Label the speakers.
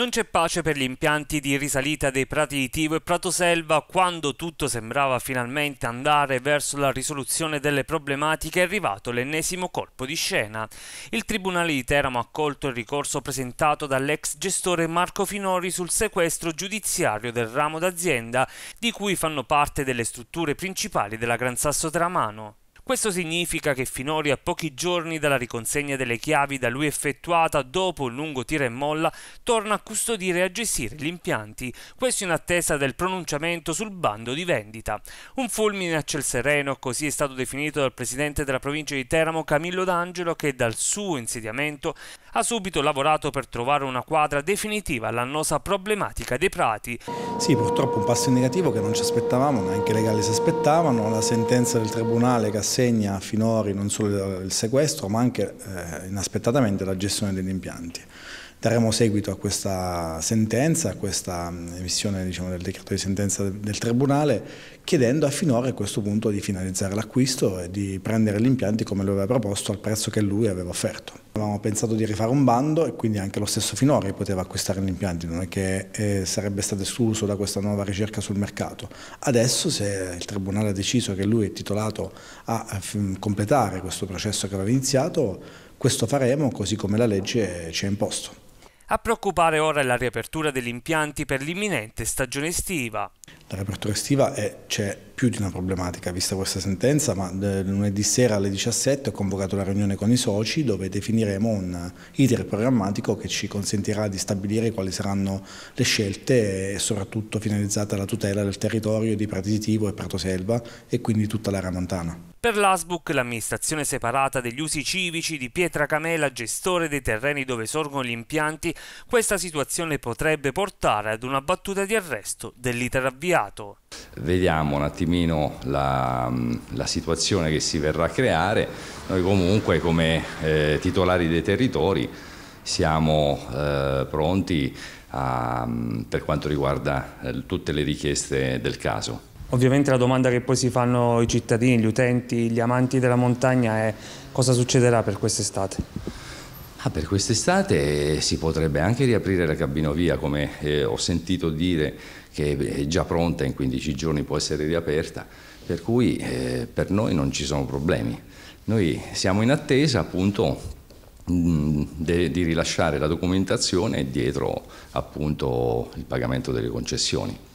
Speaker 1: Non c'è pace per gli impianti di risalita dei prati di Tivo e Prato Selva quando tutto sembrava finalmente andare verso la risoluzione delle problematiche è arrivato l'ennesimo colpo di scena. Il Tribunale di Teramo ha accolto il ricorso presentato dall'ex gestore Marco Finori sul sequestro giudiziario del ramo d'azienda di cui fanno parte delle strutture principali della Gran Sasso Teramano. Questo significa che finora, a pochi giorni dalla riconsegna delle chiavi da lui effettuata dopo un lungo tira e molla, torna a custodire e a gestire gli impianti, questo in attesa del pronunciamento sul bando di vendita. Un fulmine a ciel sereno, così è stato definito dal presidente della provincia di Teramo Camillo D'Angelo, che dal suo insediamento ha subito lavorato per trovare una quadra definitiva all'annosa problematica dei prati.
Speaker 2: Sì, purtroppo un passo in negativo che non ci aspettavamo, neanche i legali si aspettavano, la sentenza del Tribunale Cassazione assegna a non solo il sequestro ma anche eh, inaspettatamente la gestione degli impianti daremo seguito a questa sentenza, a questa mm, emissione diciamo, del decreto di sentenza del Tribunale, chiedendo a Finore a questo punto di finalizzare l'acquisto e di prendere gli impianti come lo aveva proposto al prezzo che lui aveva offerto. Avevamo pensato di rifare un bando e quindi anche lo stesso Finore poteva acquistare gli impianti, non è che eh, sarebbe stato escluso da questa nuova ricerca sul mercato. Adesso se il Tribunale ha deciso che lui è titolato a completare questo processo che aveva iniziato, questo faremo così come la legge ci ha imposto. A
Speaker 1: preoccupare ora è la riapertura degli impianti per l'imminente stagione estiva.
Speaker 2: La riapertura estiva c'è più di una problematica vista questa sentenza, ma lunedì sera alle 17 ho convocato la riunione con i soci dove definiremo un iter programmatico che ci consentirà di stabilire quali saranno le scelte e soprattutto finalizzate alla tutela del territorio di Pratisitivo e Pratoselva e quindi tutta l'area montana.
Speaker 1: Per l'ASBUC, l'amministrazione separata degli usi civici di Pietra Camela, gestore dei terreni dove sorgono gli impianti, questa situazione potrebbe portare ad una battuta di arresto dell'iter avviato.
Speaker 3: Vediamo un attimo attimino la, la, situazione che si verrà a creare, noi comunque come eh, titolari dei territori siamo eh, pronti a, per quanto riguarda eh, tutte le richieste del caso.
Speaker 1: Ovviamente la domanda che poi si fanno i cittadini, gli utenti, gli amanti della montagna è cosa succederà per quest'estate?
Speaker 3: Ah, per quest'estate si potrebbe anche riaprire la cabinovia, come eh, ho sentito dire che è già pronta, in 15 giorni può essere riaperta, per cui eh, per noi non ci sono problemi. Noi siamo in attesa appunto mh, mm, de, di rilasciare la documentazione e dietro appunto il pagamento delle concessioni.